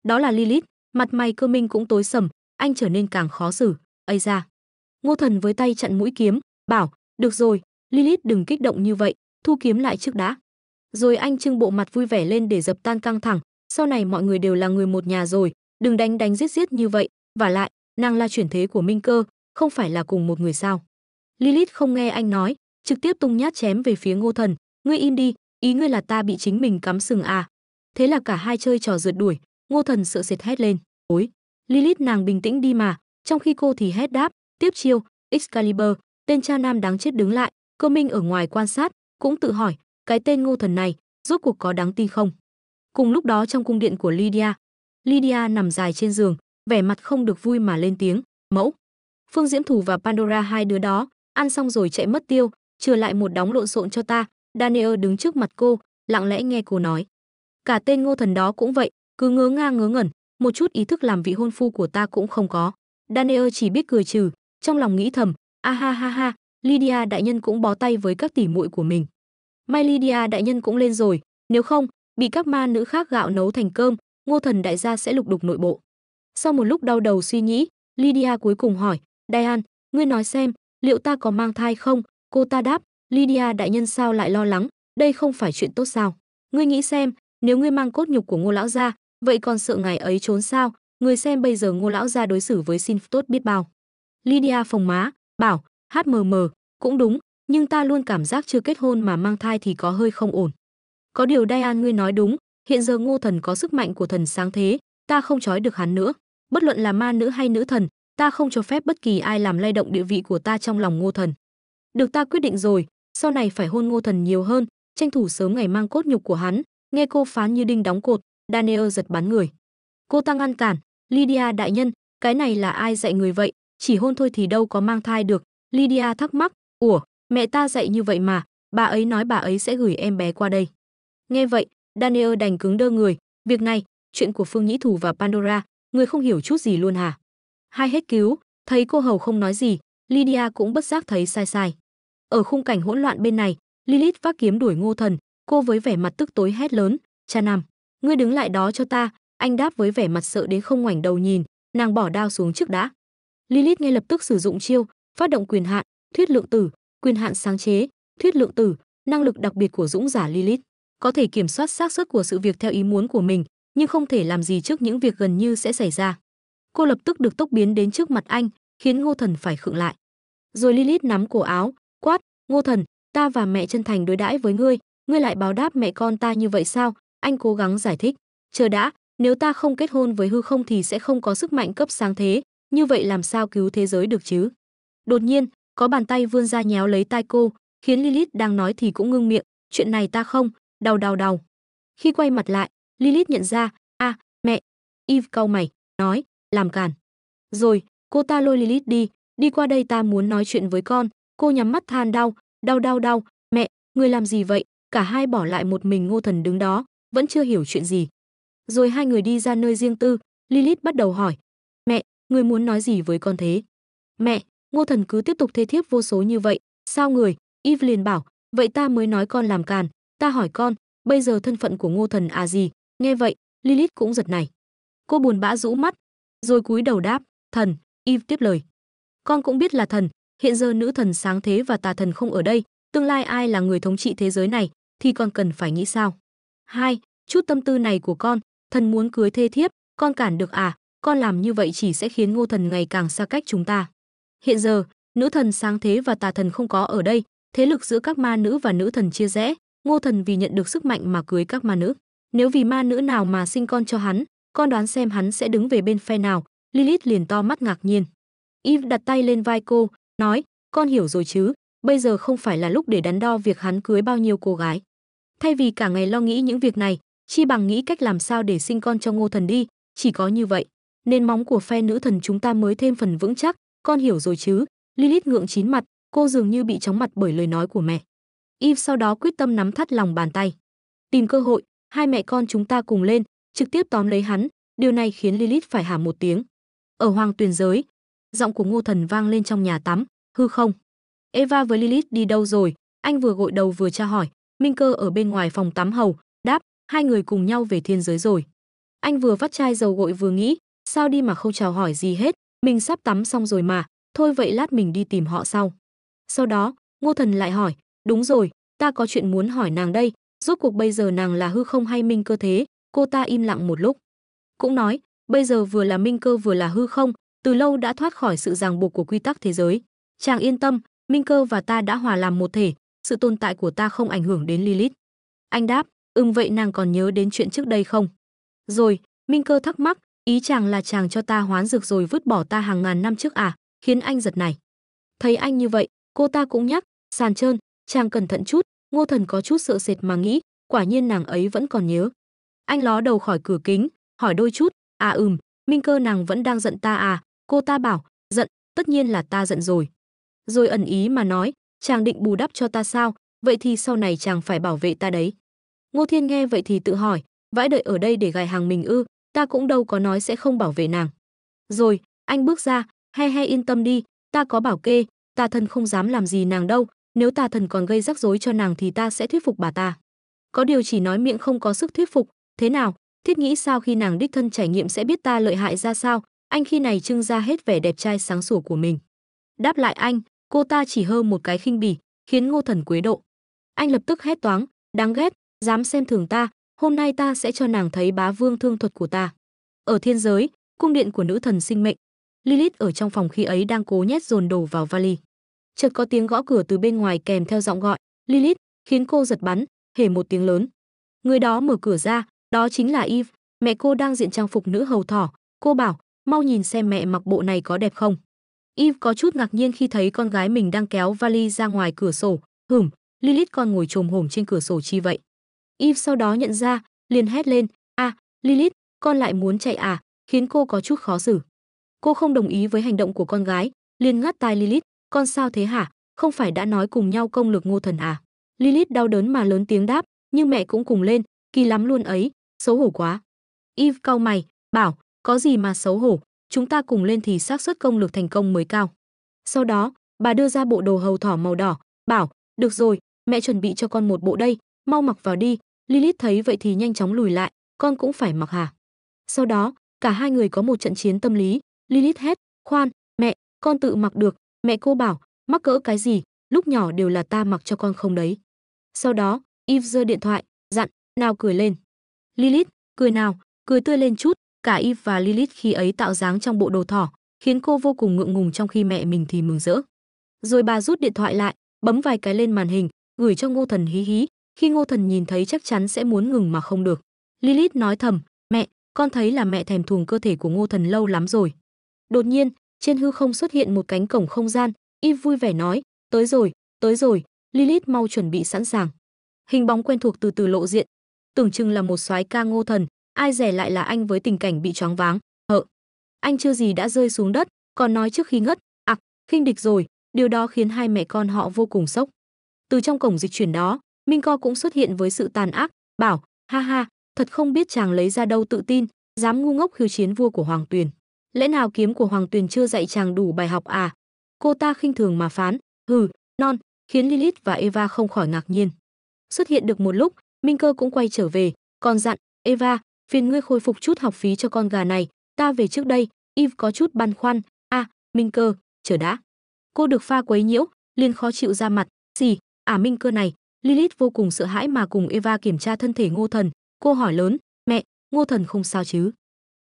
Đó là Lilith, mặt mày Cơ Minh cũng tối sầm, anh trở nên càng khó xử, ấy ra. Ngô Thần với tay chặn mũi kiếm, bảo, "Được rồi, Lilith đừng kích động như vậy, thu kiếm lại trước đã." Rồi anh Trưng bộ mặt vui vẻ lên để dập tan căng thẳng, sau này mọi người đều là người một nhà rồi, đừng đánh đánh giết giết như vậy, và lại, nàng là chuyển thế của Minh Cơ, không phải là cùng một người sao? Lilith không nghe anh nói, trực tiếp tung nhát chém về phía Ngô Thần, "Ngươi im đi, ý ngươi là ta bị chính mình cắm sừng à?" Thế là cả hai chơi trò rượt đuổi, Ngô Thần sợ sệt hét lên, "Ối, Lilith nàng bình tĩnh đi mà." Trong khi cô thì hét đáp, Tiếp chiêu, Excalibur, tên cha nam đáng chết đứng lại, cơ minh ở ngoài quan sát, cũng tự hỏi, cái tên ngô thần này, rốt cuộc có đáng tin không? Cùng lúc đó trong cung điện của Lydia, Lydia nằm dài trên giường, vẻ mặt không được vui mà lên tiếng, mẫu. Phương Diễm Thù và Pandora hai đứa đó, ăn xong rồi chạy mất tiêu, trừ lại một đóng lộn xộn cho ta, Daniel đứng trước mặt cô, lặng lẽ nghe cô nói. Cả tên ngô thần đó cũng vậy, cứ ngớ ngang ngớ ngẩn, một chút ý thức làm vị hôn phu của ta cũng không có. Daniel chỉ biết cười trừ, trong lòng nghĩ thầm a ha ha ha lydia đại nhân cũng bó tay với các tỷ muội của mình may lydia đại nhân cũng lên rồi nếu không bị các ma nữ khác gạo nấu thành cơm ngô thần đại gia sẽ lục đục nội bộ sau một lúc đau đầu suy nghĩ lydia cuối cùng hỏi diane ngươi nói xem liệu ta có mang thai không cô ta đáp lydia đại nhân sao lại lo lắng đây không phải chuyện tốt sao ngươi nghĩ xem nếu ngươi mang cốt nhục của ngô lão gia vậy còn sợ ngày ấy trốn sao người xem bây giờ ngô lão gia đối xử với xin tốt biết bao Lydia phồng má, bảo, HMM, cũng đúng, nhưng ta luôn cảm giác chưa kết hôn mà mang thai thì có hơi không ổn. Có điều Diane ngươi nói đúng, hiện giờ ngô thần có sức mạnh của thần sáng thế, ta không trói được hắn nữa. Bất luận là ma nữ hay nữ thần, ta không cho phép bất kỳ ai làm lay động địa vị của ta trong lòng ngô thần. Được ta quyết định rồi, sau này phải hôn ngô thần nhiều hơn, tranh thủ sớm ngày mang cốt nhục của hắn, nghe cô phán như đinh đóng cột, Daniel giật bắn người. Cô ta ngăn cản, Lydia đại nhân, cái này là ai dạy người vậy, chỉ hôn thôi thì đâu có mang thai được. Lydia thắc mắc, ủa, mẹ ta dạy như vậy mà, bà ấy nói bà ấy sẽ gửi em bé qua đây. Nghe vậy, Daniel đành cứng đơ người, việc này, chuyện của Phương Nhĩ Thủ và Pandora, người không hiểu chút gì luôn hả? Hai hết cứu, thấy cô hầu không nói gì, Lydia cũng bất giác thấy sai sai. Ở khung cảnh hỗn loạn bên này, Lilith phát kiếm đuổi ngô thần, cô với vẻ mặt tức tối hét lớn, cha nam, ngươi đứng lại đó cho ta, anh đáp với vẻ mặt sợ đến không ngoảnh đầu nhìn, nàng bỏ đao xuống trước đã. Lilith ngay lập tức sử dụng chiêu, phát động quyền hạn, thuyết lượng tử, quyền hạn sáng chế, thuyết lượng tử, năng lực đặc biệt của dũng giả Lilith, có thể kiểm soát xác suất của sự việc theo ý muốn của mình, nhưng không thể làm gì trước những việc gần như sẽ xảy ra. Cô lập tức được tốc biến đến trước mặt anh, khiến Ngô Thần phải khựng lại. Rồi Lilith nắm cổ áo, quát, "Ngô Thần, ta và mẹ chân thành đối đãi với ngươi, ngươi lại báo đáp mẹ con ta như vậy sao?" Anh cố gắng giải thích, "Chờ đã, nếu ta không kết hôn với hư không thì sẽ không có sức mạnh cấp sáng thế, như vậy làm sao cứu thế giới được chứ? Đột nhiên, có bàn tay vươn ra nhéo lấy tai cô, khiến Lilith đang nói thì cũng ngưng miệng, chuyện này ta không, đau đau đau. Khi quay mặt lại, Lilith nhận ra, a mẹ, Eve cau mày, nói, làm càn. Rồi, cô ta lôi Lilith đi, đi qua đây ta muốn nói chuyện với con, cô nhắm mắt than đau, đau đau đau, mẹ, người làm gì vậy? Cả hai bỏ lại một mình ngô thần đứng đó, vẫn chưa hiểu chuyện gì. Rồi hai người đi ra nơi riêng tư, Lilith bắt đầu hỏi, mẹ, người muốn nói gì với con thế? Mẹ, Ngô Thần cứ tiếp tục thê thiếp vô số như vậy, sao người? Eve liền bảo, vậy ta mới nói con làm càn, ta hỏi con, bây giờ thân phận của Ngô Thần à gì? Nghe vậy, Lilith cũng giật này. Cô buồn bã rũ mắt, rồi cúi đầu đáp, thần, Eve tiếp lời. Con cũng biết là thần, hiện giờ nữ thần sáng thế và tà thần không ở đây, tương lai ai là người thống trị thế giới này, thì con cần phải nghĩ sao? Hai, chút tâm tư này của con, thần muốn cưới thê thiếp, con cản được à? con làm như vậy chỉ sẽ khiến ngô thần ngày càng xa cách chúng ta hiện giờ nữ thần sáng thế và tà thần không có ở đây thế lực giữa các ma nữ và nữ thần chia rẽ ngô thần vì nhận được sức mạnh mà cưới các ma nữ nếu vì ma nữ nào mà sinh con cho hắn con đoán xem hắn sẽ đứng về bên phe nào lilith liền to mắt ngạc nhiên eve đặt tay lên vai cô nói con hiểu rồi chứ bây giờ không phải là lúc để đắn đo việc hắn cưới bao nhiêu cô gái thay vì cả ngày lo nghĩ những việc này chi bằng nghĩ cách làm sao để sinh con cho ngô thần đi chỉ có như vậy nên móng của phe nữ thần chúng ta mới thêm phần vững chắc, con hiểu rồi chứ? Lilith ngượng chín mặt, cô dường như bị chóng mặt bởi lời nói của mẹ. Eve sau đó quyết tâm nắm thắt lòng bàn tay. Tìm cơ hội, hai mẹ con chúng ta cùng lên, trực tiếp tóm lấy hắn, điều này khiến Lilith phải hả một tiếng. Ở hoàng tuyền giới, giọng của Ngô Thần vang lên trong nhà tắm, hư không. Eva với Lilith đi đâu rồi? Anh vừa gội đầu vừa tra hỏi, Minh Cơ ở bên ngoài phòng tắm hầu, đáp, hai người cùng nhau về thiên giới rồi. Anh vừa vắt chai dầu gội vừa nghĩ, sao đi mà không chào hỏi gì hết, mình sắp tắm xong rồi mà, thôi vậy lát mình đi tìm họ sau. Sau đó, Ngô Thần lại hỏi, đúng rồi, ta có chuyện muốn hỏi nàng đây, rốt cuộc bây giờ nàng là hư không hay minh cơ thế, cô ta im lặng một lúc. Cũng nói, bây giờ vừa là minh cơ vừa là hư không, từ lâu đã thoát khỏi sự ràng buộc của quy tắc thế giới. Chàng yên tâm, minh cơ và ta đã hòa làm một thể, sự tồn tại của ta không ảnh hưởng đến Lilith. Anh đáp, ừm vậy nàng còn nhớ đến chuyện trước đây không? Rồi, minh cơ thắc mắc, Ý chàng là chàng cho ta hoán dược rồi vứt bỏ ta hàng ngàn năm trước à, khiến anh giật này. Thấy anh như vậy, cô ta cũng nhắc, sàn trơn, chàng cẩn thận chút, ngô thần có chút sợ sệt mà nghĩ, quả nhiên nàng ấy vẫn còn nhớ. Anh ló đầu khỏi cửa kính, hỏi đôi chút, à ừm, minh cơ nàng vẫn đang giận ta à, cô ta bảo, giận, tất nhiên là ta giận rồi. Rồi ẩn ý mà nói, chàng định bù đắp cho ta sao, vậy thì sau này chàng phải bảo vệ ta đấy. Ngô Thiên nghe vậy thì tự hỏi, vãi đợi ở đây để gài hàng mình ư, ta cũng đâu có nói sẽ không bảo vệ nàng. Rồi, anh bước ra, he he yên tâm đi, ta có bảo kê, ta thần không dám làm gì nàng đâu, nếu ta thần còn gây rắc rối cho nàng thì ta sẽ thuyết phục bà ta. Có điều chỉ nói miệng không có sức thuyết phục, thế nào, thiết nghĩ sao khi nàng đích thân trải nghiệm sẽ biết ta lợi hại ra sao, anh khi này trưng ra hết vẻ đẹp trai sáng sủa của mình. Đáp lại anh, cô ta chỉ hơ một cái khinh bỉ, khiến ngô thần quế độ. Anh lập tức hét toáng, đáng ghét, dám xem thường ta, hôm nay ta sẽ cho nàng thấy bá vương thương thuật của ta. Ở thiên giới, cung điện của nữ thần sinh mệnh, Lilith ở trong phòng khi ấy đang cố nhét dồn đồ vào vali. Chợt có tiếng gõ cửa từ bên ngoài kèm theo giọng gọi, Lilith, khiến cô giật bắn, hề một tiếng lớn. Người đó mở cửa ra, đó chính là Eve, mẹ cô đang diện trang phục nữ hầu thỏ. Cô bảo, mau nhìn xem mẹ mặc bộ này có đẹp không. Eve có chút ngạc nhiên khi thấy con gái mình đang kéo vali ra ngoài cửa sổ. Hửm, Lilith còn ngồi trồm hổm trên cửa sổ chi vậy. Eve sau đó nhận ra, liền hét lên, a, à, Lilith, con lại muốn chạy à, khiến cô có chút khó xử. Cô không đồng ý với hành động của con gái, liền ngắt tai Lilith, con sao thế hả, không phải đã nói cùng nhau công lực ngô thần à. Lilith đau đớn mà lớn tiếng đáp, nhưng mẹ cũng cùng lên, kỳ lắm luôn ấy, xấu hổ quá. Eve cau mày, bảo, có gì mà xấu hổ, chúng ta cùng lên thì xác suất công lực thành công mới cao. Sau đó, bà đưa ra bộ đồ hầu thỏ màu đỏ, bảo, được rồi, mẹ chuẩn bị cho con một bộ đây, mau mặc vào đi, Lilith thấy vậy thì nhanh chóng lùi lại, con cũng phải mặc hả? Sau đó, cả hai người có một trận chiến tâm lý, Lilith hét, "Khoan, mẹ, con tự mặc được." Mẹ cô bảo, "Mắc cỡ cái gì, lúc nhỏ đều là ta mặc cho con không đấy." Sau đó, Eve giơ điện thoại, dặn, "Nào cười lên." Lilith, "Cười nào, cười tươi lên chút." Cả Eve và Lilith khi ấy tạo dáng trong bộ đồ thỏ, khiến cô vô cùng ngượng ngùng trong khi mẹ mình thì mừng rỡ. Rồi bà rút điện thoại lại, bấm vài cái lên màn hình, gửi cho Ngô Thần hí hí, khi Ngô Thần nhìn thấy chắc chắn sẽ muốn ngừng mà không được. Lilith nói thầm, "Mẹ, con thấy là mẹ thèm thuồng cơ thể của Ngô Thần lâu lắm rồi." Đột nhiên, trên hư không xuất hiện một cánh cổng không gian, Y vui vẻ nói, "Tới rồi, tới rồi, Lilith mau chuẩn bị sẵn sàng." Hình bóng quen thuộc từ từ lộ diện, tưởng chừng là một soái ca Ngô Thần, ai dè lại là anh với tình cảnh bị choáng váng, hợ. Anh chưa gì đã rơi xuống đất, còn nói trước khi ngất, ạc, à, khinh địch rồi." Điều đó khiến hai mẹ con họ vô cùng sốc. Từ trong cổng dịch chuyển đó, Minh Co cũng xuất hiện với sự tàn ác, bảo, ha ha, thật không biết chàng lấy ra đâu tự tin, dám ngu ngốc khiêu chiến vua của Hoàng Tuyền. Lẽ nào kiếm của Hoàng Tuyền chưa dạy chàng đủ bài học à? Cô ta khinh thường mà phán, hừ, non, khiến Lilith và Eva không khỏi ngạc nhiên. Xuất hiện được một lúc, Minh Cơ cũng quay trở về, còn dặn, Eva, phiền ngươi khôi phục chút học phí cho con gà này, ta về trước đây, Eve có chút băn khoăn, a, à, Minh Cơ, chờ đã. Cô được pha quấy nhiễu, liền khó chịu ra mặt, gì, à Minh Cơ này, Lilith vô cùng sợ hãi mà cùng Eva kiểm tra thân thể Ngô Thần, cô hỏi lớn, "Mẹ, Ngô Thần không sao chứ?"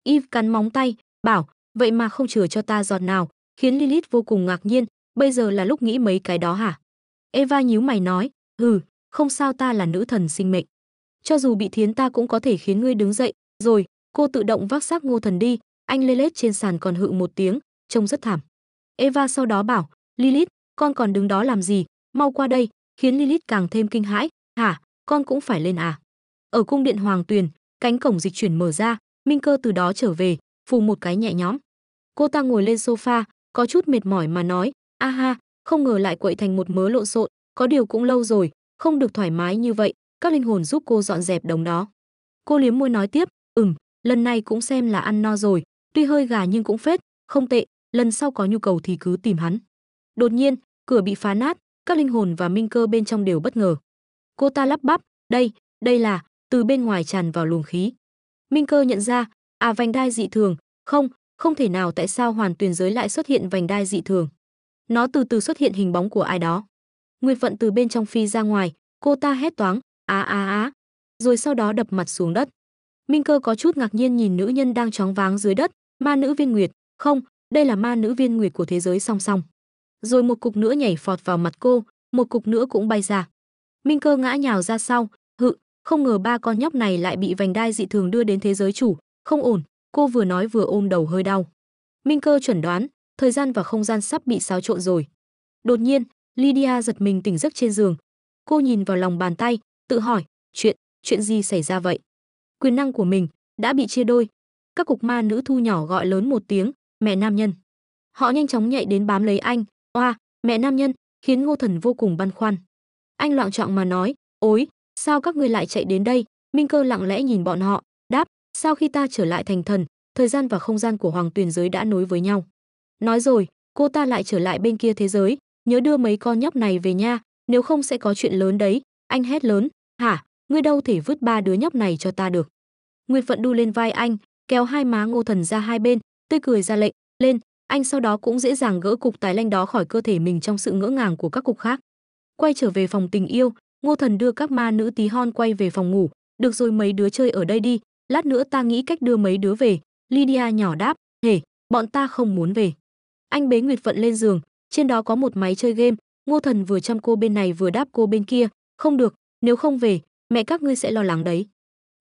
Eve cắn móng tay, bảo, "Vậy mà không chừa cho ta giọt nào." Khiến Lilith vô cùng ngạc nhiên, "Bây giờ là lúc nghĩ mấy cái đó hả?" Eva nhíu mày nói, "Ừ, không sao ta là nữ thần sinh mệnh. Cho dù bị thiến ta cũng có thể khiến ngươi đứng dậy." Rồi, cô tự động vác xác Ngô Thần đi, anh lê lết trên sàn còn hự một tiếng, trông rất thảm. Eva sau đó bảo, "Lilith, con còn đứng đó làm gì, mau qua đây, khiến Lilith càng thêm kinh hãi, "Hả, con cũng phải lên à?" Ở cung điện Hoàng Tuyền, cánh cổng dịch chuyển mở ra, Minh Cơ từ đó trở về, phù một cái nhẹ nhõm. Cô ta ngồi lên sofa, có chút mệt mỏi mà nói, "A ha, không ngờ lại quậy thành một mớ lộn xộn, có điều cũng lâu rồi, không được thoải mái như vậy, các linh hồn giúp cô dọn dẹp đống đó." Cô liếm môi nói tiếp, "Ừm, lần này cũng xem là ăn no rồi, tuy hơi gà nhưng cũng phết, không tệ, lần sau có nhu cầu thì cứ tìm hắn." Đột nhiên, cửa bị phá nát, các linh hồn và minh cơ bên trong đều bất ngờ. Cô ta lắp bắp, đây, đây là, từ bên ngoài tràn vào luồng khí. Minh cơ nhận ra, à vành đai dị thường, không, không thể nào tại sao hoàn tuyền giới lại xuất hiện vành đai dị thường. Nó từ từ xuất hiện hình bóng của ai đó. Nguyệt vận từ bên trong phi ra ngoài, cô ta hét toáng, á á á, rồi sau đó đập mặt xuống đất. Minh cơ có chút ngạc nhiên nhìn nữ nhân đang chóng váng dưới đất, ma nữ viên nguyệt, không, đây là ma nữ viên nguyệt của thế giới song song rồi một cục nữa nhảy phọt vào mặt cô, một cục nữa cũng bay ra. Minh Cơ ngã nhào ra sau, hự, không ngờ ba con nhóc này lại bị vành đai dị thường đưa đến thế giới chủ, không ổn, cô vừa nói vừa ôm đầu hơi đau. Minh Cơ chuẩn đoán, thời gian và không gian sắp bị xáo trộn rồi. Đột nhiên, Lydia giật mình tỉnh giấc trên giường. Cô nhìn vào lòng bàn tay, tự hỏi, chuyện, chuyện gì xảy ra vậy? Quyền năng của mình đã bị chia đôi. Các cục ma nữ thu nhỏ gọi lớn một tiếng, mẹ nam nhân. Họ nhanh chóng nhạy đến bám lấy anh, oa mẹ nam nhân khiến ngô thần vô cùng băn khoăn anh loạn trọng mà nói ối sao các ngươi lại chạy đến đây minh cơ lặng lẽ nhìn bọn họ đáp sau khi ta trở lại thành thần thời gian và không gian của hoàng tuyền giới đã nối với nhau nói rồi cô ta lại trở lại bên kia thế giới nhớ đưa mấy con nhóc này về nha nếu không sẽ có chuyện lớn đấy anh hét lớn hả ngươi đâu thể vứt ba đứa nhóc này cho ta được nguyệt phận đu lên vai anh kéo hai má ngô thần ra hai bên tươi cười ra lệnh lên anh sau đó cũng dễ dàng gỡ cục tài lanh đó khỏi cơ thể mình trong sự ngỡ ngàng của các cục khác. Quay trở về phòng tình yêu, Ngô Thần đưa các ma nữ tí hon quay về phòng ngủ, "Được rồi mấy đứa chơi ở đây đi, lát nữa ta nghĩ cách đưa mấy đứa về." Lydia nhỏ đáp, "Hề, bọn ta không muốn về." Anh bế Nguyệt Vận lên giường, trên đó có một máy chơi game, Ngô Thần vừa chăm cô bên này vừa đáp cô bên kia, "Không được, nếu không về, mẹ các ngươi sẽ lo lắng đấy."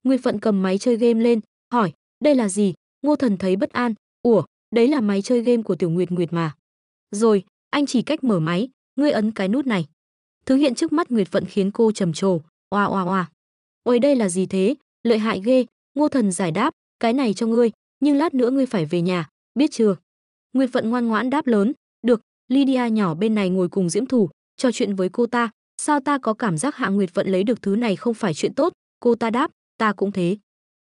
Nguyệt Vận cầm máy chơi game lên, hỏi, "Đây là gì?" Ngô Thần thấy bất an, "Ủa, đấy là máy chơi game của Tiểu Nguyệt Nguyệt mà. Rồi, anh chỉ cách mở máy, ngươi ấn cái nút này. Thứ hiện trước mắt Nguyệt Vận khiến cô trầm trồ, oa oa oa. Ôi đây là gì thế, lợi hại ghê, Ngô Thần giải đáp, cái này cho ngươi, nhưng lát nữa ngươi phải về nhà, biết chưa? Nguyệt Vận ngoan ngoãn đáp lớn, được, Lydia nhỏ bên này ngồi cùng Diễm Thủ, trò chuyện với cô ta, sao ta có cảm giác Hạ Nguyệt Vận lấy được thứ này không phải chuyện tốt, cô ta đáp, ta cũng thế.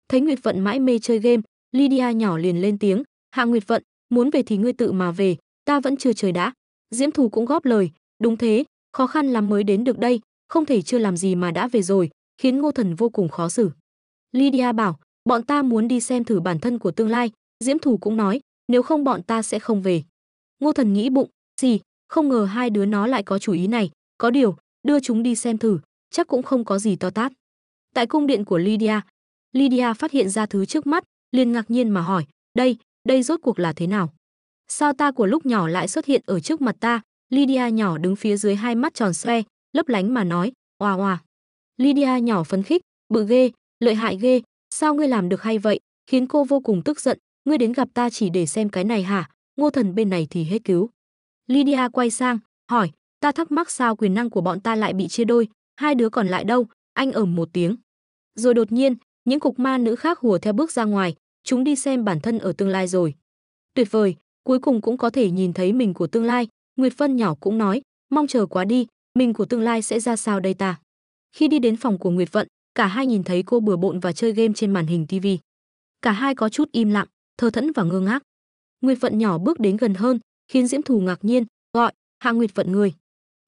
Thấy Nguyệt Vận mãi mê chơi game, Lydia nhỏ liền lên tiếng, Hạ Nguyệt Vận, muốn về thì ngươi tự mà về, ta vẫn chưa trời đã. Diễm Thù cũng góp lời, đúng thế, khó khăn lắm mới đến được đây, không thể chưa làm gì mà đã về rồi, khiến Ngô Thần vô cùng khó xử. Lydia bảo, bọn ta muốn đi xem thử bản thân của tương lai, Diễm Thù cũng nói, nếu không bọn ta sẽ không về. Ngô Thần nghĩ bụng, gì, không ngờ hai đứa nó lại có chủ ý này, có điều, đưa chúng đi xem thử, chắc cũng không có gì to tát. Tại cung điện của Lydia, Lydia phát hiện ra thứ trước mắt, liền ngạc nhiên mà hỏi, đây, đây rốt cuộc là thế nào? Sao ta của lúc nhỏ lại xuất hiện ở trước mặt ta? Lydia nhỏ đứng phía dưới hai mắt tròn xoe, lấp lánh mà nói, oà oà. Lydia nhỏ phấn khích, bự ghê, lợi hại ghê, sao ngươi làm được hay vậy, khiến cô vô cùng tức giận, ngươi đến gặp ta chỉ để xem cái này hả, ngô thần bên này thì hết cứu. Lydia quay sang, hỏi, ta thắc mắc sao quyền năng của bọn ta lại bị chia đôi, hai đứa còn lại đâu, anh ở một tiếng. Rồi đột nhiên, những cục ma nữ khác hùa theo bước ra ngoài, chúng đi xem bản thân ở tương lai rồi. Tuyệt vời, cuối cùng cũng có thể nhìn thấy mình của tương lai, Nguyệt Vân nhỏ cũng nói, mong chờ quá đi, mình của tương lai sẽ ra sao đây ta. Khi đi đến phòng của Nguyệt Vận, cả hai nhìn thấy cô bừa bộn và chơi game trên màn hình TV. Cả hai có chút im lặng, thờ thẫn và ngơ ngác. Nguyệt Vận nhỏ bước đến gần hơn, khiến Diễm Thù ngạc nhiên, gọi, hạ Nguyệt Vận người.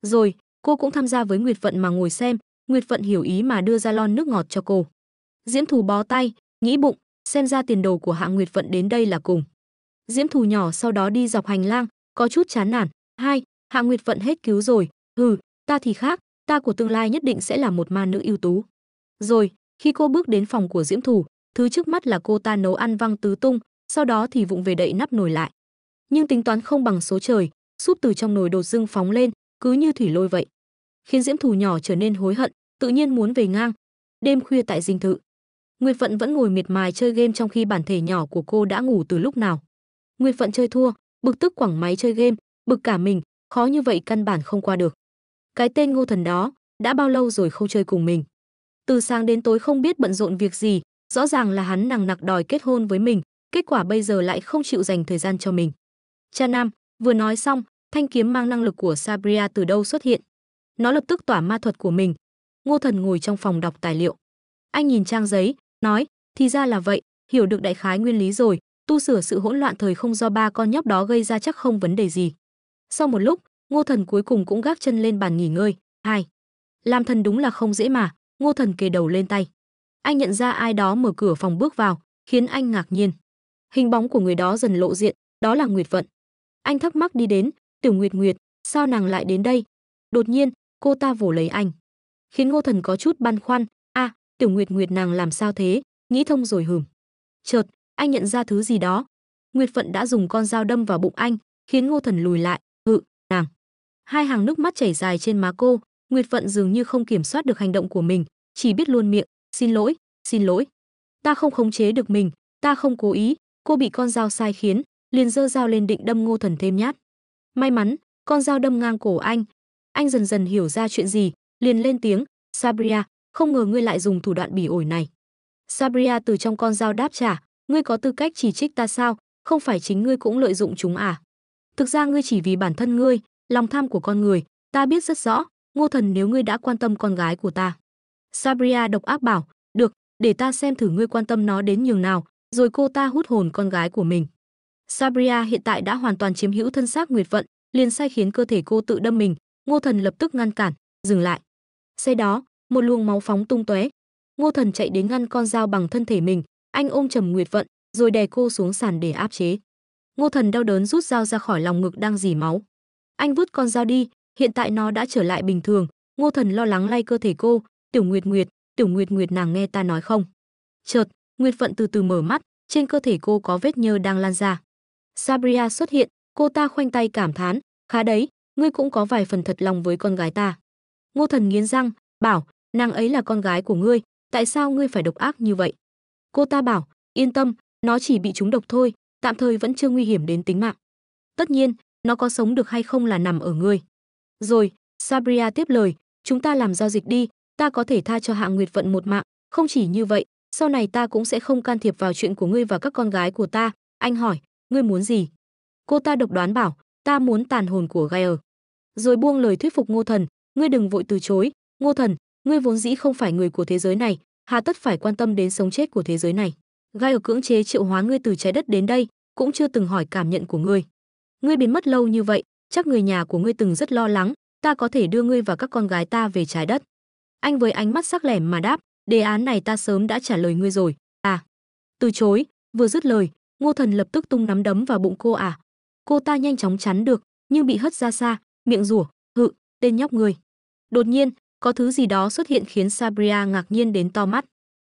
Rồi, cô cũng tham gia với Nguyệt Vận mà ngồi xem, Nguyệt Vận hiểu ý mà đưa ra lon nước ngọt cho cô. Diễm Thù bó tay, nghĩ bụng, xem ra tiền đồ của Hạ Nguyệt Vận đến đây là cùng. Diễm Thù nhỏ sau đó đi dọc hành lang, có chút chán nản. Hai, Hạ Nguyệt Vận hết cứu rồi. Hừ, ta thì khác, ta của tương lai nhất định sẽ là một ma nữ ưu tú. Rồi, khi cô bước đến phòng của Diễm Thù, thứ trước mắt là cô ta nấu ăn văng tứ tung, sau đó thì vụng về đậy nắp nồi lại. Nhưng tính toán không bằng số trời, súp từ trong nồi đột dưng phóng lên, cứ như thủy lôi vậy. Khiến Diễm Thù nhỏ trở nên hối hận, tự nhiên muốn về ngang. Đêm khuya tại dinh thự, Nguyệt Phận vẫn ngồi miệt mài chơi game trong khi bản thể nhỏ của cô đã ngủ từ lúc nào. Nguyệt Phận chơi thua, bực tức quẳng máy chơi game, bực cả mình, khó như vậy căn bản không qua được. Cái tên Ngô Thần đó, đã bao lâu rồi không chơi cùng mình. Từ sáng đến tối không biết bận rộn việc gì, rõ ràng là hắn nằng nặc đòi kết hôn với mình, kết quả bây giờ lại không chịu dành thời gian cho mình. Cha Nam, vừa nói xong, thanh kiếm mang năng lực của Sabria từ đâu xuất hiện. Nó lập tức tỏa ma thuật của mình. Ngô Thần ngồi trong phòng đọc tài liệu. Anh nhìn trang giấy, nói thì ra là vậy hiểu được đại khái nguyên lý rồi tu sửa sự hỗn loạn thời không do ba con nhóc đó gây ra chắc không vấn đề gì sau một lúc ngô thần cuối cùng cũng gác chân lên bàn nghỉ ngơi hai làm thần đúng là không dễ mà ngô thần kề đầu lên tay anh nhận ra ai đó mở cửa phòng bước vào khiến anh ngạc nhiên hình bóng của người đó dần lộ diện đó là nguyệt vận anh thắc mắc đi đến tiểu nguyệt nguyệt sao nàng lại đến đây đột nhiên cô ta vồ lấy anh khiến ngô thần có chút băn khoăn Tiểu Nguyệt Nguyệt nàng làm sao thế, nghĩ thông rồi hừm. Chợt, anh nhận ra thứ gì đó. Nguyệt Phận đã dùng con dao đâm vào bụng anh, khiến Ngô Thần lùi lại, hự, nàng. Hai hàng nước mắt chảy dài trên má cô, Nguyệt Phận dường như không kiểm soát được hành động của mình, chỉ biết luôn miệng, xin lỗi, xin lỗi. Ta không khống chế được mình, ta không cố ý, cô bị con dao sai khiến, liền giơ dao lên định đâm Ngô Thần thêm nhát. May mắn, con dao đâm ngang cổ anh. Anh dần dần hiểu ra chuyện gì, liền lên tiếng, Sabria, không ngờ ngươi lại dùng thủ đoạn bỉ ổi này. Sabria từ trong con dao đáp trả, ngươi có tư cách chỉ trích ta sao, không phải chính ngươi cũng lợi dụng chúng à? Thực ra ngươi chỉ vì bản thân ngươi, lòng tham của con người, ta biết rất rõ, ngô thần nếu ngươi đã quan tâm con gái của ta. Sabria độc ác bảo, được, để ta xem thử ngươi quan tâm nó đến nhường nào, rồi cô ta hút hồn con gái của mình. Sabria hiện tại đã hoàn toàn chiếm hữu thân xác Nguyệt Vận, liền sai khiến cơ thể cô tự đâm mình, Ngô Thần lập tức ngăn cản, dừng lại. Xe đó, một luồng máu phóng tung tóe. Ngô Thần chạy đến ngăn con dao bằng thân thể mình, anh ôm Trầm Nguyệt Vận, rồi đè cô xuống sàn để áp chế. Ngô Thần đau đớn rút dao ra khỏi lòng ngực đang dỉ máu. Anh vứt con dao đi, hiện tại nó đã trở lại bình thường, Ngô Thần lo lắng lay cơ thể cô, "Tiểu Nguyệt Nguyệt, Tiểu Nguyệt Nguyệt nàng nghe ta nói không?" Chợt, Nguyệt Vận từ từ mở mắt, trên cơ thể cô có vết nhơ đang lan ra. Sabria xuất hiện, cô ta khoanh tay cảm thán, "Khá đấy, ngươi cũng có vài phần thật lòng với con gái ta." Ngô Thần nghiến răng, bảo, nàng ấy là con gái của ngươi tại sao ngươi phải độc ác như vậy cô ta bảo yên tâm nó chỉ bị trúng độc thôi tạm thời vẫn chưa nguy hiểm đến tính mạng tất nhiên nó có sống được hay không là nằm ở ngươi rồi sabria tiếp lời chúng ta làm giao dịch đi ta có thể tha cho hạ nguyệt vận một mạng không chỉ như vậy sau này ta cũng sẽ không can thiệp vào chuyện của ngươi và các con gái của ta anh hỏi ngươi muốn gì cô ta độc đoán bảo ta muốn tàn hồn của gaia rồi buông lời thuyết phục ngô thần ngươi đừng vội từ chối ngô thần ngươi vốn dĩ không phải người của thế giới này hà tất phải quan tâm đến sống chết của thế giới này gai ở cưỡng chế triệu hóa ngươi từ trái đất đến đây cũng chưa từng hỏi cảm nhận của ngươi ngươi biến mất lâu như vậy chắc người nhà của ngươi từng rất lo lắng ta có thể đưa ngươi và các con gái ta về trái đất anh với ánh mắt sắc lẻm mà đáp đề án này ta sớm đã trả lời ngươi rồi à từ chối vừa dứt lời ngô thần lập tức tung nắm đấm vào bụng cô à cô ta nhanh chóng chắn được nhưng bị hất ra xa miệng rủa hự tên nhóc ngươi. đột nhiên có thứ gì đó xuất hiện khiến Sabria ngạc nhiên đến to mắt.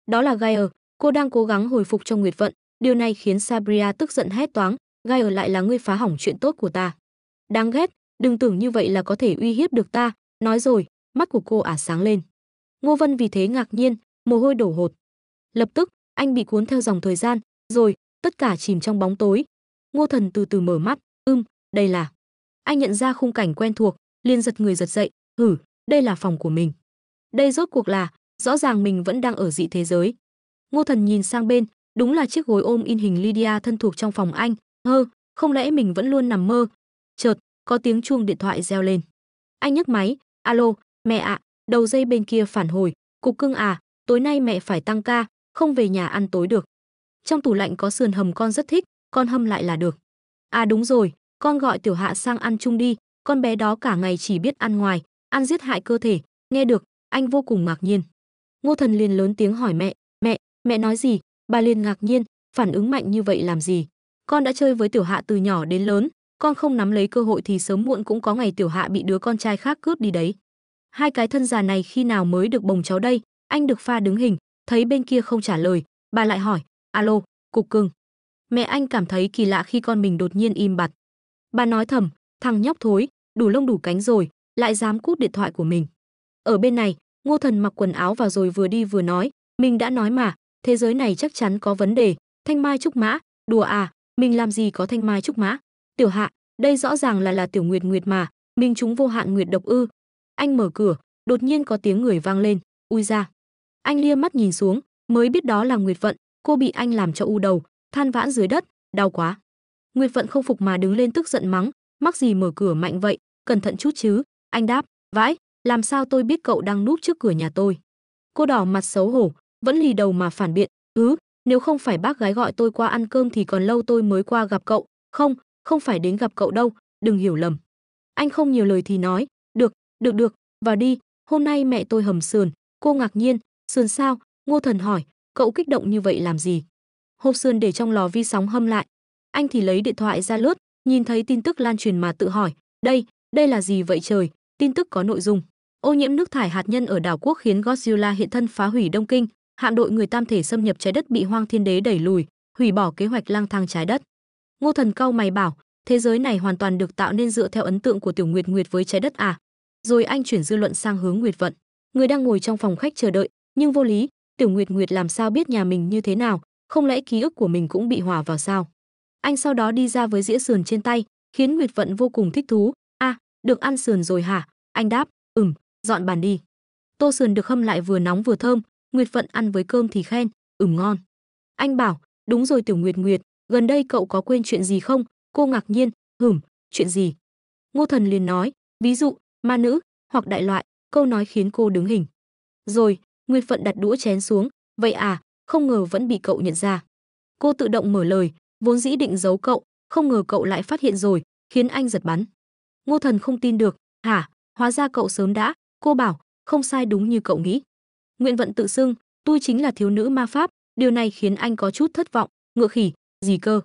Đó là Gaia, cô đang cố gắng hồi phục cho Nguyệt Vận, điều này khiến Sabria tức giận hét toáng, Gaia lại là ngươi phá hỏng chuyện tốt của ta. Đáng ghét, đừng tưởng như vậy là có thể uy hiếp được ta, nói rồi, mắt của cô ả sáng lên. Ngô Vân vì thế ngạc nhiên, mồ hôi đổ hột. Lập tức, anh bị cuốn theo dòng thời gian, rồi, tất cả chìm trong bóng tối. Ngô Thần từ từ mở mắt, ưm, đây là. Anh nhận ra khung cảnh quen thuộc, liền giật người giật dậy, hử, đây là phòng của mình. Đây rốt cuộc là, rõ ràng mình vẫn đang ở dị thế giới. Ngô Thần nhìn sang bên, đúng là chiếc gối ôm in hình Lydia thân thuộc trong phòng anh, hơ, không lẽ mình vẫn luôn nằm mơ. Chợt, có tiếng chuông điện thoại reo lên. Anh nhấc máy, alo, mẹ ạ, đầu dây bên kia phản hồi, cục cưng à, tối nay mẹ phải tăng ca, không về nhà ăn tối được. Trong tủ lạnh có sườn hầm con rất thích, con hâm lại là được. À đúng rồi, con gọi tiểu hạ sang ăn chung đi, con bé đó cả ngày chỉ biết ăn ngoài, ăn giết hại cơ thể nghe được anh vô cùng ngạc nhiên ngô thần liền lớn tiếng hỏi mẹ mẹ mẹ nói gì bà liền ngạc nhiên phản ứng mạnh như vậy làm gì con đã chơi với tiểu hạ từ nhỏ đến lớn con không nắm lấy cơ hội thì sớm muộn cũng có ngày tiểu hạ bị đứa con trai khác cướp đi đấy hai cái thân già này khi nào mới được bồng cháu đây anh được pha đứng hình thấy bên kia không trả lời bà lại hỏi alo cục cưng mẹ anh cảm thấy kỳ lạ khi con mình đột nhiên im bặt bà nói thầm thằng nhóc thối đủ lông đủ cánh rồi lại dám cút điện thoại của mình. Ở bên này, Ngô Thần mặc quần áo vào rồi vừa đi vừa nói, mình đã nói mà, thế giới này chắc chắn có vấn đề, thanh mai trúc mã, đùa à, mình làm gì có thanh mai trúc mã. Tiểu Hạ, đây rõ ràng là là Tiểu Nguyệt Nguyệt mà, mình chúng vô hạn nguyệt độc ư? Anh mở cửa, đột nhiên có tiếng người vang lên, ui ra. Anh lia mắt nhìn xuống, mới biết đó là Nguyệt Vận, cô bị anh làm cho u đầu, than vãn dưới đất, đau quá. Nguyệt Vận không phục mà đứng lên tức giận mắng, mắc gì mở cửa mạnh vậy, cẩn thận chút chứ, anh đáp, vãi, làm sao tôi biết cậu đang núp trước cửa nhà tôi. Cô đỏ mặt xấu hổ, vẫn lì đầu mà phản biện, ừ, nếu không phải bác gái gọi tôi qua ăn cơm thì còn lâu tôi mới qua gặp cậu, không, không phải đến gặp cậu đâu, đừng hiểu lầm. Anh không nhiều lời thì nói, được, được được, vào đi, hôm nay mẹ tôi hầm sườn, cô ngạc nhiên, sườn sao, ngô thần hỏi, cậu kích động như vậy làm gì? Hộp sườn để trong lò vi sóng hâm lại, anh thì lấy điện thoại ra lướt, nhìn thấy tin tức lan truyền mà tự hỏi, đây, đây là gì vậy trời, Tin tức có nội dung. Ô nhiễm nước thải hạt nhân ở đảo quốc khiến Godzilla hiện thân phá hủy Đông Kinh, hạm đội người tam thể xâm nhập trái đất bị Hoang Thiên Đế đẩy lùi, hủy bỏ kế hoạch lang thang trái đất. Ngô Thần cau mày bảo, thế giới này hoàn toàn được tạo nên dựa theo ấn tượng của Tiểu Nguyệt Nguyệt với trái đất à? Rồi anh chuyển dư luận sang hướng Nguyệt Vận. Người đang ngồi trong phòng khách chờ đợi, nhưng vô lý, Tiểu Nguyệt Nguyệt làm sao biết nhà mình như thế nào, không lẽ ký ức của mình cũng bị hòa vào sao? Anh sau đó đi ra với dĩa sườn trên tay, khiến Nguyệt Vận vô cùng thích thú, được ăn sườn rồi hả? Anh đáp, ừm, dọn bàn đi. Tô sườn được hâm lại vừa nóng vừa thơm, Nguyệt Phận ăn với cơm thì khen, ừm ngon. Anh bảo, đúng rồi Tiểu Nguyệt Nguyệt, gần đây cậu có quên chuyện gì không? Cô ngạc nhiên, ừm, chuyện gì? Ngô Thần liền nói, ví dụ, ma nữ, hoặc đại loại, câu nói khiến cô đứng hình. Rồi, Nguyệt Phận đặt đũa chén xuống, vậy à, không ngờ vẫn bị cậu nhận ra. Cô tự động mở lời, vốn dĩ định giấu cậu, không ngờ cậu lại phát hiện rồi, khiến anh giật bắn. Ngô Thần không tin được, "Hả? Hóa ra cậu sớm đã." Cô bảo, "Không sai đúng như cậu nghĩ." Nguyện vận tự xưng, "Tôi chính là thiếu nữ ma pháp." Điều này khiến anh có chút thất vọng, ngựa khỉ, gì cơ?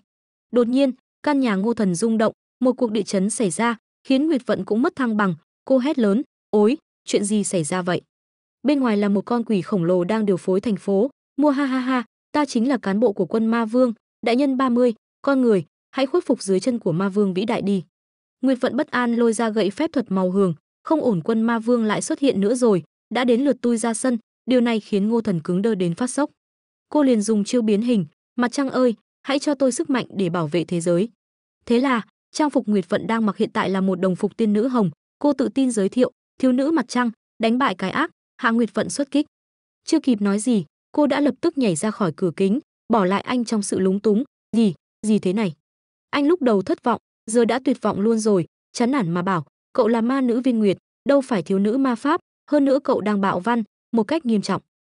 Đột nhiên, căn nhà Ngô Thần rung động, một cuộc địa chấn xảy ra, khiến Nguyệt Vận cũng mất thăng bằng, cô hét lớn, "Ối, chuyện gì xảy ra vậy?" Bên ngoài là một con quỷ khổng lồ đang điều phối thành phố, "Mua ha ha ha, ta chính là cán bộ của quân Ma Vương, đại nhân 30, con người, hãy khuất phục dưới chân của Ma Vương vĩ đại đi." Nguyệt vận bất an lôi ra gậy phép thuật màu hường, không ổn quân ma vương lại xuất hiện nữa rồi, đã đến lượt tôi ra sân, điều này khiến Ngô Thần cứng đơ đến phát sốc. Cô liền dùng chiêu biến hình, mặt trăng ơi, hãy cho tôi sức mạnh để bảo vệ thế giới. Thế là, trang phục Nguyệt vận đang mặc hiện tại là một đồng phục tiên nữ hồng, cô tự tin giới thiệu, thiếu nữ mặt trăng, đánh bại cái ác, Hạ Nguyệt vận xuất kích. Chưa kịp nói gì, cô đã lập tức nhảy ra khỏi cửa kính, bỏ lại anh trong sự lúng túng, gì, gì thế này. Anh lúc đầu thất vọng, giờ đã tuyệt vọng luôn rồi, chán nản mà bảo, cậu là ma nữ viên nguyệt, đâu phải thiếu nữ ma pháp, hơn nữa cậu đang bạo văn, một cách nghiêm trọng.